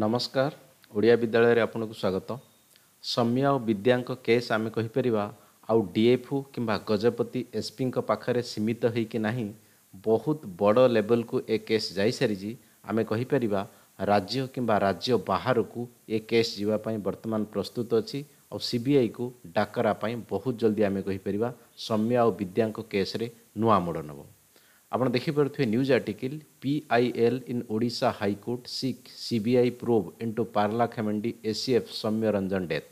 ନମସ୍କାର ଓଡ଼ିଆ ବିଦ୍ୟାଳୟରେ ଆପଣଙ୍କୁ ସ୍ୱାଗତ ସୌମ୍ୟ ଆଉ ବିଦ୍ୟାଙ୍କ କେସ୍ ଆମେ କହିପାରିବା ଆଉ ଡିଏଫ୍ଓ କିମ୍ବା ଗଜପତି ଏସ୍ପିଙ୍କ ପାଖରେ ସୀମିତ ହେଇକି ନାହିଁ ବହୁତ ବଡ଼ ଲେବଲ୍କୁ ଏ କେସ୍ ଯାଇସାରିଛି ଆମେ କହିପାରିବା ରାଜ୍ୟ କିମ୍ବା ରାଜ୍ୟ ବାହାରକୁ ଏ କେସ୍ ଯିବା ପାଇଁ ବର୍ତ୍ତମାନ ପ୍ରସ୍ତୁତ ଅଛି ଆଉ ସିବିଆଇକୁ ଡାକରା ପାଇଁ ବହୁତ ଜଲ୍ଦି ଆମେ କହିପାରିବା ସୌମ୍ୟ ଆଉ ବିଦ୍ୟାଙ୍କ କେସ୍ରେ ନୂଆ ମୋଡ଼ ନେବ ଆପଣ ଦେଖିପାରୁଥିବେ news article PIL in Odisha high court seek CBI probe into Parla Khemundi ACF Soumya Ranjan death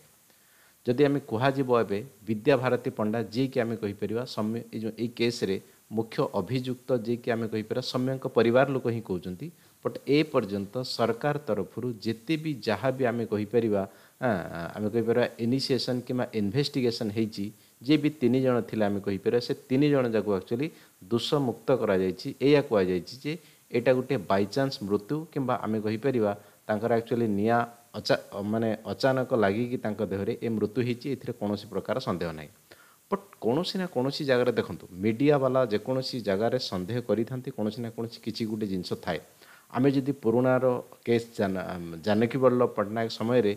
ଯଦି ଆମେ କୁହାଯିବ ଏବେ ବିଦ୍ୟାଭାରତୀ ପଣ୍ଡା ଯିଏକି ଆମେ କହିପାରିବା ସୌମ୍ୟ ଏ ଯେଉଁ ଏଇ କେସ୍ରେ ମୁଖ୍ୟ ଅଭିଯୁକ୍ତ ଯିଏକି ଆମେ କହିପାରିବା ସୌମ୍ୟଙ୍କ ପରିବାର ଲୋକ ହିଁ କହୁଛନ୍ତି ବଟ୍ ଏ ପର୍ଯ୍ୟନ୍ତ ସରକାର ତରଫରୁ ଯେତେ ବି ଯାହା ବି ଆମେ କହିପାରିବା ଆମେ କହିପାରିବା ଇନିସିଏସନ୍ କିମ୍ବା ଇନଭେଷ୍ଟିଗେସନ୍ ହେଇଛି ଯିଏ ବି ତିନି ଜଣ ଥିଲେ ଆମେ କହିପାରିବା ସେ ତିନି ଜଣ ଯାକୁ ଆକ୍ଚୁଆଲି ଦୋଷମୁକ୍ତ କରାଯାଇଛି ଏଇଆ କୁହାଯାଇଛି ଯେ ଏଇଟା ଗୋଟିଏ ବାଇଚାନ୍ସ ମୃତ୍ୟୁ କିମ୍ବା ଆମେ କହିପାରିବା ତାଙ୍କର ଆକ୍ଚୁଆଲି ନିଆଁ ଅଚା ମାନେ ଅଚାନକ ଲାଗିକି ତାଙ୍କ ଦେହରେ ଏ ମୃତ୍ୟୁ ହେଇଛି ଏଥିରେ କୌଣସି ପ୍ରକାର ସନ୍ଦେହ ନାହିଁ ବଟ୍ କୌଣସି ନା କୌଣସି ଜାଗାରେ ଦେଖନ୍ତୁ ମିଡ଼ିଆବାଲା ଯେକୌଣସି ଜାଗାରେ ସନ୍ଦେହ କରିଥାନ୍ତି କୌଣସି ନା କୌଣସି କିଛି ଗୋଟେ ଜିନିଷ ଥାଏ ଆମେ ଯଦି ପୁରୁଣାର କେସ୍ ଜାନକୀ ବଲ୍ଲଭ ପଟ୍ଟନାୟକ ସମୟରେ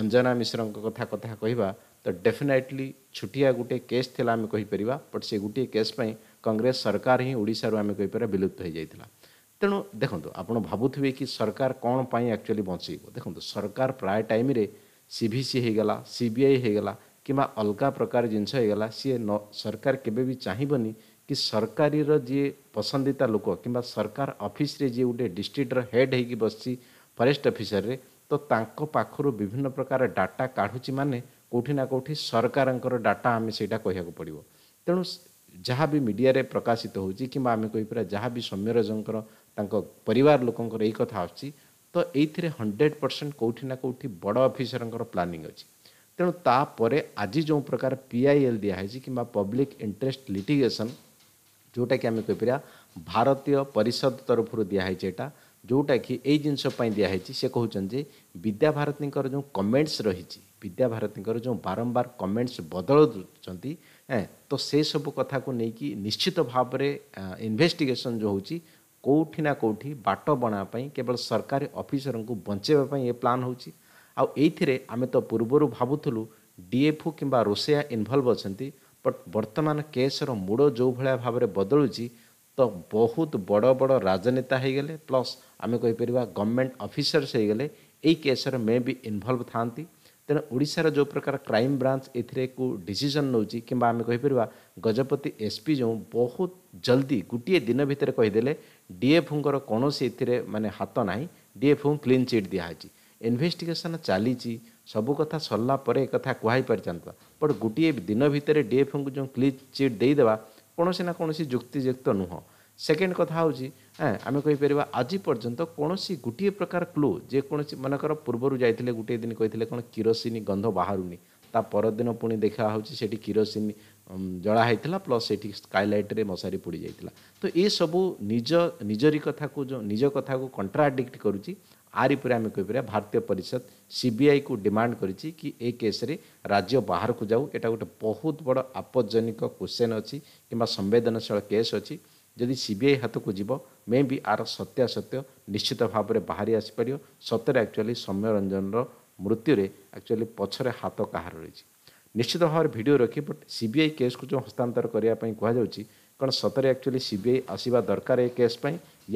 ଅଞ୍ଜନା ମିଶ୍ରଙ୍କ କଥା କଥା କହିବା तो डेफिनेटली छुटिया गोटे केस थिला आम कहीपर बट से गोटे केस पे कांग्रेस सरकार ही ओडिशा रु आम कहीपर विलुप्त हो जाता तेणु देखो तो, आप भावुवे कि सरकार कौन पर एक्चुअली बचेब देखो तो, सरकार प्राय टाइम सी सी होगा आई होगा कि अलग प्रकार जिनसला सी न सरकार के चाहबनी कि सरकारी जी पसंदीदा लोक कि सरकार अफिस गोटे डिस्ट्रिक्टर हेड होसी फरेस्ट अफिसर तो विभिन्न प्रकार डाटा काढ़ुची मानने କେଉଁଠି ନା କେଉଁଠି ସରକାରଙ୍କର ଡାଟା ଆମେ ସେଇଟା କହିବାକୁ ପଡ଼ିବ ତେଣୁ ଯାହା ବି ମିଡ଼ିଆରେ ପ୍ରକାଶିତ ହେଉଛି କିମ୍ବା ଆମେ କହିପାରିବା ଯାହା ବି ସୌମ୍ୟ ରଜଙ୍କର ତାଙ୍କ ପରିବାର ଲୋକଙ୍କର ଏଇ କଥା ଆସୁଛି ତ ଏଇଥିରେ ହଣ୍ଡ୍ରେଡ଼ ପରସେଣ୍ଟ କେଉଁଠି ନା କେଉଁଠି ବଡ଼ ଅଫିସରଙ୍କର ପ୍ଲାନିଂ ଅଛି ତେଣୁ ତାପରେ ଆଜି ଯେଉଁ ପ୍ରକାର ପି ଆଇ ଏଲ୍ ଦିଆହେଇଛି କିମ୍ବା ପବ୍ଲିକ୍ ଇଣ୍ଟରେଷ୍ଟ ଲିଟିଗେସନ୍ ଯେଉଁଟାକି ଆମେ କହିପାରିବା ଭାରତୀୟ ପରିଷଦ ତରଫରୁ ଦିଆହେଇଛି ଏଇଟା ଯେଉଁଟାକି ଏଇ ଜିନିଷ ପାଇଁ ଦିଆହେଇଛି ସେ କହୁଛନ୍ତି ଯେ ବିଦ୍ୟା ଭାରତୀଙ୍କର ଯେଉଁ କମେଣ୍ଟସ୍ ରହିଛି ବିଦ୍ୟାଭାରତୀଙ୍କର ଯେଉଁ ବାରମ୍ବାର କମେଣ୍ଟସ୍ ବଦଳୁଛନ୍ତି ତ ସେସବୁ କଥାକୁ ନେଇକି ନିଶ୍ଚିତ ଭାବରେ ଇନଭେଷ୍ଟିଗେସନ୍ ଯେଉଁ ହେଉଛି କେଉଁଠି ନା କେଉଁଠି ବାଟ ବଣାଇବା ପାଇଁ କେବଳ ସରକାରୀ ଅଫିସରଙ୍କୁ ବଞ୍ଚାଇବା ପାଇଁ ଏ ପ୍ଲାନ୍ ହେଉଛି ଆଉ ଏଇଥିରେ ଆମେ ତ ପୂର୍ବରୁ ଭାବୁଥିଲୁ ଡିଏଫ୍ଓ କିମ୍ବା ରୋଷେୟା ଇନଭଲ୍ଭ ଅଛନ୍ତି ବଟ୍ ବର୍ତ୍ତମାନ କେସ୍ର ମୂଳ ଯେଉଁ ଭଳିଆ ଭାବରେ ବଦଳୁଛି ତ ବହୁତ ବଡ଼ ବଡ଼ ରାଜନେତା ହୋଇଗଲେ ପ୍ଲସ୍ ଆମେ କହିପାରିବା ଗଭର୍ଣ୍ଣମେଣ୍ଟ ଅଫିସର୍ସ ହୋଇଗଲେ ଏଇ କେସ୍ର ମେ ବି ଇନଭଲ୍ଭ ଥାଆନ୍ତି ତେଣୁ ଓଡ଼ିଶାର ଯେଉଁ ପ୍ରକାର କ୍ରାଇମ୍ ବ୍ରାଞ୍ଚ ଏଥିରେକୁ ଡିସିସନ୍ ନେଉଛି କିମ୍ବା ଆମେ କହିପାରିବା ଗଜପତି ଏସ୍ପି ଯେଉଁ ବହୁତ ଜଲ୍ଦି ଗୋଟିଏ ଦିନ ଭିତରେ କହିଦେଲେ ଡିଏଫ୍ଓଙ୍କର କୌଣସି ଏଥିରେ ମାନେ ହାତ ନାହିଁ ଡିଏଫ୍ଓ କ୍ଲିନ୍ ଚିଟ୍ ଦିଆହେଇଛି ଇନଭେଷ୍ଟିଗେସନ୍ ଚାଲିଛି ସବୁ କଥା ସରିଲା ପରେ ଏକଥା କୁହାଇପାରିଥାନ୍ତା ବଟ୍ ଗୋଟିଏ ଦିନ ଭିତରେ ଡିଏଫ୍ଓଙ୍କୁ ଯେଉଁ କ୍ଲିନ୍ ଚିଟ୍ ଦେଇଦେବା କୌଣସି ନା କୌଣସି ଯୁକ୍ତିଯୁକ୍ତ ନୁହଁ ସେକେଣ୍ଡ କଥା ହେଉଛି ଆମେ କହିପାରିବା ଆଜି ପର୍ଯ୍ୟନ୍ତ କୌଣସି ଗୋଟିଏ ପ୍ରକାର କ୍ଲୁ ଯେକୌଣସି ମନେକର ପୂର୍ବରୁ ଯାଇଥିଲେ ଗୋଟିଏ ଦିନ କହିଥିଲେ କ'ଣ କିରୋସିନି ଗନ୍ଧ ବାହାରୁନି ତା ପରଦିନ ପୁଣି ଦେଖା ହେଉଛି ସେଠି କିରୋସିନି ଜଳା ହେଇଥିଲା ପ୍ଲସ୍ ସେଠି ସ୍କାଇଲାଇଟ୍ରେ ମଶାରୀ ପୋଡ଼ି ଯାଇଥିଲା ତ ଏସବୁ ନିଜ ନିଜରି କଥାକୁ ଯେଉଁ ନିଜ କଥାକୁ କଣ୍ଟ୍ରାଡିକ୍ଟ କରୁଛି ଆରି ଉପରେ ଆମେ କହିପାରିବା ଭାରତୀୟ ପରିଷଦ ସିବିଆଇକୁ ଡିମାଣ୍ଡ କରିଛି କି ଏ କେସ୍ରେ ରାଜ୍ୟ ବାହାରକୁ ଯାଉ ଏଇଟା ଗୋଟେ ବହୁତ ବଡ଼ ଆପତ୍ତିଜନିକ କୋଶ୍ଚେନ୍ ଅଛି କିମ୍ବା ସମ୍ବେଦନଶୀଳ କେସ୍ ଅଛି जदि सीबीआई हाथ को जीव मे भी आर सत्यासत्य निश्चित भाव में बाहरी आसपार सत्यरे एक्चुअली सौम्य रंजन रृत्यु एक्चुअली पचर हाथ कह रही निश्चित भाव भिड रखी बट सीबीआई केस को जो हस्तांतर करने कहुच्छ कौन सतरे एक्चुअली सीबीआई आसवा दरकार ये केस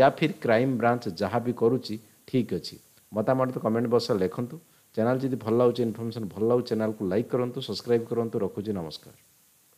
या फिर क्राइम ब्रांच जहाँ भी करुँच ठीक अच्छे मतामत तो कमेंट बक्स लिखुद चैनल जी भल लगे इनफर्मेसन भल लगे चैनल को लाइक करूँ सब्सक्राइब करूँ रखुच नमस्कार